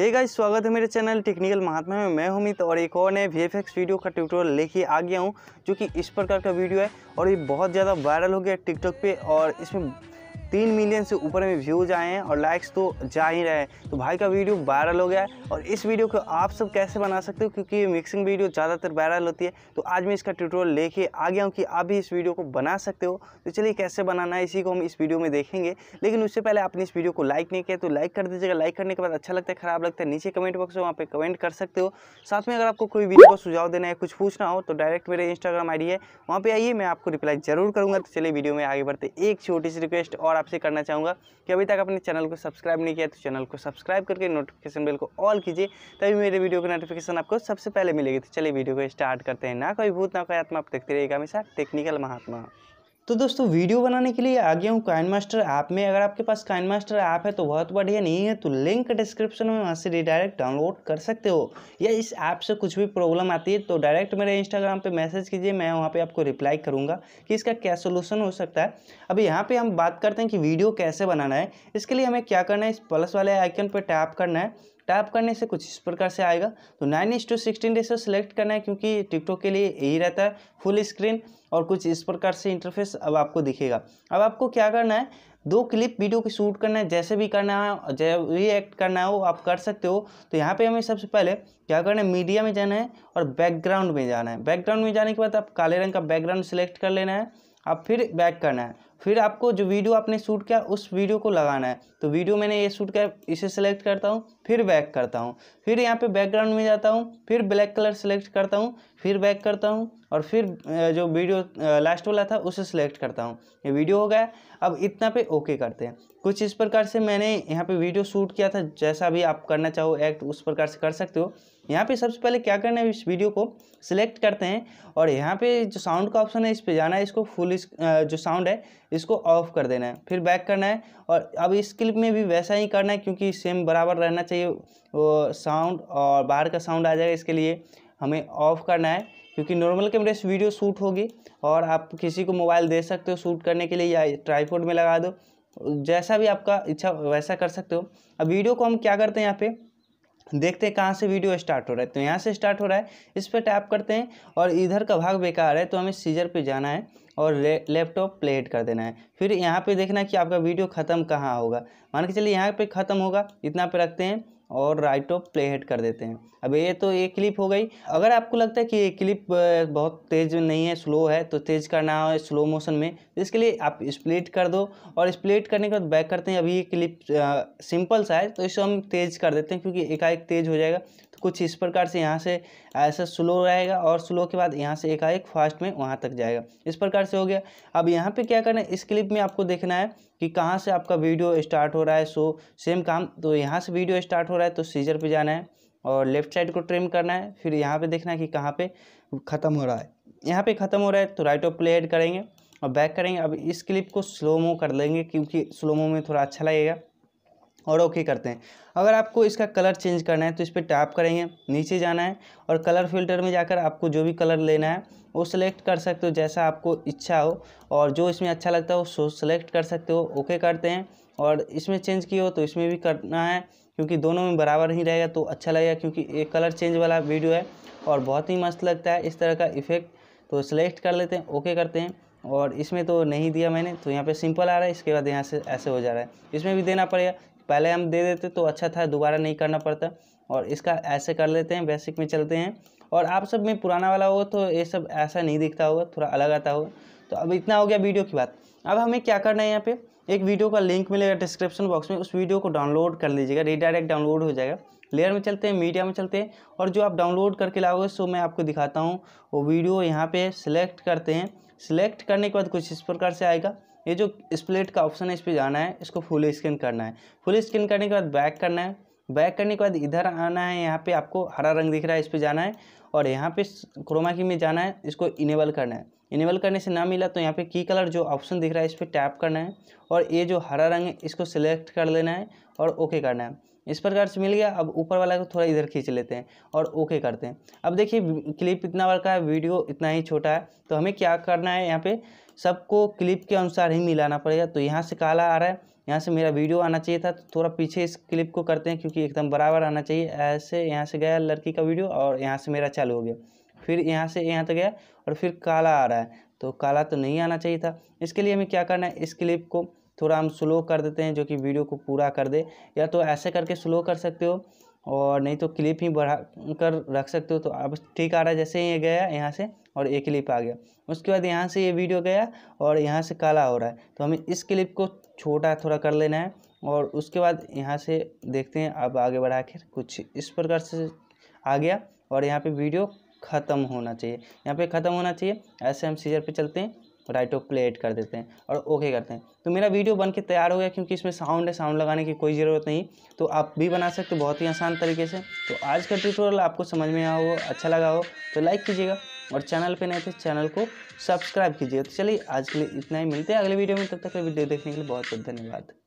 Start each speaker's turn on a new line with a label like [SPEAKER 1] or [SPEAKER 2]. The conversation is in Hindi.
[SPEAKER 1] हे गाइस स्वागत है मेरे चैनल टेक्निकल महात्मा में मैं मित और एक और नए वी वीडियो का ट्यूटोरियल लेके आ गया हूँ जो कि इस प्रकार का वीडियो है और ये बहुत ज़्यादा वायरल हो गया टिकटॉक पे और इसमें तीन मिलियन से ऊपर में व्यूज़ आए हैं और लाइक्स तो जा ही रहे हैं तो भाई का वीडियो वायरल हो गया है और इस वीडियो को आप सब कैसे बना सकते हो क्योंकि ये मिक्सिंग वीडियो ज़्यादातर वायरल होती है तो आज मैं इसका ट्यूटोरियल लेके आ गया हूँ कि आप भी इस वीडियो को बना सकते हो तो चलिए कैसे बनाना है इसी को हम इस वीडियो में देखेंगे लेकिन उससे पहले आपने इस वीडियो को लाइक नहीं किया तो लाइक कर दीजिएगा लाइक करने के बाद अच्छा लगता है खराब लगता है नीचे कमेंट बॉक्स में वहाँ पर कमेंट कर सकते हो साथ में अगर आपको कोई वीडियो को सुझाव देना है कुछ पूछना हो तो डायरेक्ट मेरे इंस्टाग्राम आई है वहाँ पर आइए मैं आपको रिप्लाई ज़रूर करूँगा तो चलिए वीडियो में आगे बढ़ते एक छोटी सी रिक्वेस्ट और आपसे करना चाहूँगा कि अभी तक अपने चैनल को सब्सक्राइब नहीं किया तो चैनल को सब्सक्राइब करके नोटिफिकेशन बिल को ऑल कीजिए तभी मेरे वीडियो की नोटिफिकेशन आपको सबसे पहले मिलेगी तो चलिए वीडियो को स्टार्ट करते हैं ना कोई भूत ना कोई आत्मा आप देखते रहिएगा हमेशा टेक्निकल महात्मा तो दोस्तों वीडियो बनाने के लिए आ गया हूँ काइन मास्टर ऐप में अगर आपके पास काइन मास्टर ऐप है तो बहुत बढ़िया नहीं है तो लिंक डिस्क्रिप्शन में वहाँ से डायरेक्ट डाउनलोड कर सकते हो या इस ऐप से कुछ भी प्रॉब्लम आती है तो डायरेक्ट मेरे इंस्टाग्राम पर मैसेज कीजिए मैं वहाँ पर आपको रिप्लाई करूँगा कि इसका क्या सोल्यूशन हो सकता है अभी यहाँ पर हम बात करते हैं कि वीडियो कैसे बनाना है इसके लिए हमें क्या करना है इस प्लस वाले आइकन पर टैप करना है टैप करने से कुछ इस प्रकार से आएगा तो नाइन इंस टू सिक्सटीन रेशो सेलेक्ट करना है क्योंकि टिकटॉक के लिए यही रहता है फुल स्क्रीन और कुछ इस प्रकार से इंटरफेस अब आपको दिखेगा अब आपको क्या करना है दो क्लिप वीडियो की शूट करना है जैसे भी करना है जैसे भी एक्ट करना है वो आप कर सकते हो तो यहाँ पे हमें सबसे पहले क्या करना है मीडिया में जाना है और बैकग्राउंड में जाना है बैकग्राउंड में जाने के बाद आप काले रंग का बैकग्राउंड सेलेक्ट कर लेना है आप फिर बैक करना है फिर आपको जो वीडियो आपने शूट किया उस वीडियो को लगाना है तो वीडियो मैंने ये शूट किया इसे सेलेक्ट करता हूँ फिर बैक करता हूँ फिर यहाँ पे बैकग्राउंड में जाता हूँ फिर ब्लैक कलर सेलेक्ट करता हूँ फिर बैक करता हूँ और फिर जो वीडियो लास्ट वाला था उसे सेलेक्ट करता हूँ ये वीडियो हो गया अब इतना पे ओके करते हैं कुछ इस प्रकार से मैंने यहाँ पे वीडियो शूट किया था जैसा भी आप करना चाहो एक्ट उस प्रकार से कर सकते हो यहाँ पे सबसे पहले क्या करना है इस वीडियो को सिलेक्ट करते हैं और यहाँ पे जो साउंड का ऑप्शन है इस पर जाना है इसको फुल इस, जो साउंड है इसको ऑफ कर देना है फिर बैक करना है और अब इस क्लिप में भी वैसा ही करना है क्योंकि सेम बराबर रहना चाहिए वो साउंड और बाहर का साउंड आ जाएगा इसके लिए हमें ऑफ़ करना है क्योंकि नॉर्मल कैमरे से वीडियो शूट होगी और आप किसी को मोबाइल दे सकते हो शूट करने के लिए या ट्राईपोड में लगा दो जैसा भी आपका इच्छा वैसा कर सकते हो अब वीडियो को हम क्या करते हैं यहाँ पे देखते हैं कहाँ से वीडियो स्टार्ट हो रहा है तो यहाँ से स्टार्ट हो रहा है इस पर टैप करते हैं और इधर का भाग बेकार है तो हमें सीजर पे जाना है और लैपटॉप प्लेट कर देना है फिर यहाँ पे देखना है कि आपका वीडियो ख़त्म कहाँ होगा मान के चलिए यहाँ पे ख़त्म होगा इतना पे रखते हैं और राइट ऑफ प्ले हेड कर देते हैं अब ये तो ये क्लिप हो गई अगर आपको लगता है कि ये क्लिप बहुत तेज़ नहीं है स्लो है तो तेज़ करना है स्लो मोशन में इसके लिए आप स्प्लिट कर दो और स्प्लिट करने के बाद बैक करते हैं अभी ये क्लिप सिंपल सा है तो इसको हम तेज़ कर देते हैं क्योंकि एकाएक तेज़ हो जाएगा कुछ इस प्रकार से यहाँ से ऐसा स्लो रहेगा और स्लो के बाद यहाँ से एकाएक फास्ट में वहाँ तक जाएगा इस प्रकार से हो गया अब यहाँ पे क्या करना है इस क्लिप में आपको देखना है कि कहाँ से आपका वीडियो स्टार्ट हो रहा है सो सेम काम तो यहाँ से वीडियो स्टार्ट हो रहा है तो सीजर पर जाना है और लेफ्ट साइड को ट्रिम करना है फिर यहाँ पर देखना है कि कहाँ पर ख़त्म हो रहा है यहाँ पर ख़त्म हो रहा है तो राइट ऑफ प्ले करेंगे और बैक करेंगे अब इस क्लिप को स्लोमो कर लेंगे क्योंकि स्लोमो में थोड़ा अच्छा लगेगा और ओके करते हैं अगर आपको इसका कलर चेंज करना है तो इस पर टैप करेंगे नीचे जाना है और कलर फिल्टर में जाकर आपको जो भी कलर लेना है वो सिलेक्ट कर सकते हो जैसा आपको इच्छा हो और जो इसमें अच्छा लगता हो सो सेलेक्ट कर सकते हो ओके करते हैं और इसमें चेंज किया हो तो इसमें भी करना है क्योंकि दोनों में बराबर ही रहेगा तो अच्छा लगेगा क्योंकि एक कलर चेंज वाला वीडियो है और बहुत ही मस्त लगता है इस तरह का इफेक्ट तो सिलेक्ट कर लेते हैं ओके करते हैं और इसमें तो नहीं दिया मैंने तो यहाँ पे सिंपल आ रहा है इसके बाद यहाँ से ऐसे हो जा रहा है इसमें भी देना पड़ेगा पहले हम दे देते तो अच्छा था दोबारा नहीं करना पड़ता और इसका ऐसे कर लेते हैं बेसिक में चलते हैं और आप सब में पुराना वाला होगा तो ये सब ऐसा नहीं दिखता होगा थोड़ा अलग आता होगा तो अब इतना हो गया वीडियो की बात अब हमें क्या करना है यहाँ पे एक वीडियो का लिंक मिलेगा डिस्क्रिप्शन बॉक्स में उस वीडियो को डाउनलोड कर लीजिएगा रीडायरेक्ट डाउनलोड हो जाएगा लेयर में चलते हैं मीडिया में चलते हैं और जो आप डाउनलोड करके लाओगे सो मैं आपको दिखाता हूँ वो वीडियो यहाँ पर सिलेक्ट करते हैं सिलेक्ट करने के बाद कुछ इस प्रकार से आएगा ये जो स्प्लिट का ऑप्शन है इस पर जाना है इसको फुल स्क्रीन करना है फुल स्क्रीन करने के बाद बैक करना है बैक करने के बाद इधर आना है यहाँ पे आपको हरा रंग दिख रहा है इस पर जाना है और यहाँ पे क्रोमा की में जाना है इसको इनेबल करना है इनेबल करने से ना मिला तो यहाँ पे की कलर जो ऑप्शन दिख रहा है इस पर टैप करना है और ये जो हरा रंग है इसको सिलेक्ट कर लेना है और ओके करना है इस प्रकार से मिल गया अब ऊपर वाला को थोड़ा इधर खींच लेते हैं और ओके करते हैं अब देखिए क्लिप इतना बड़ा का है वीडियो इतना ही छोटा है तो हमें क्या करना है यहाँ पे सबको क्लिप के अनुसार ही मिलाना पड़ेगा तो यहाँ से काला आ रहा है यहाँ से मेरा वीडियो आना चाहिए था तो थोड़ा पीछे इस क्लिप को करते हैं क्योंकि एकदम बराबर आना चाहिए ऐसे यहाँ से गया लड़की का वीडियो और यहाँ से मेरा चालू हो गया फिर यहाँ से यहाँ तक गया और फिर काला आ रहा है तो काला तो नहीं आना चाहिए था इसके लिए हमें क्या करना है इस क्लिप को थोड़ा हम स्लो कर देते हैं जो कि वीडियो को पूरा कर दे या तो ऐसे करके स्लो कर सकते हो और नहीं तो क्लिप ही बढ़ा कर रख सकते हो तो अब ठीक आ रहा है जैसे ही ये गया यहाँ से और एक क्लिप आ गया उसके बाद यहाँ से ये वीडियो गया और यहाँ से काला हो रहा है तो हमें इस क्लिप को छोटा थोड़ा कर लेना है और उसके बाद यहाँ से देखते हैं अब आगे बढ़ा के कुछ इस प्रकार से आ गया और यहाँ पर वीडियो ख़त्म होना चाहिए यहाँ पे ख़त्म होना चाहिए ऐसे हम सीजर पे चलते हैं राइट ऑफ प्ले ऐड कर देते हैं और ओके करते हैं तो मेरा वीडियो बन के तैयार हो गया क्योंकि इसमें साउंड है साउंड लगाने की कोई ज़रूरत नहीं तो आप भी बना सकते हो बहुत ही आसान तरीके से तो आज का ट्यूटोरियल आपको समझ में आया हो अच्छा लगा हो तो लाइक कीजिएगा और चैनल पे नहीं थे चैनल को सब्सक्राइब कीजिएगा तो चलिए आज के लिए इतना ही मिलते हैं अगले वीडियो में तब तक वीडियो देखने के लिए बहुत बहुत धन्यवाद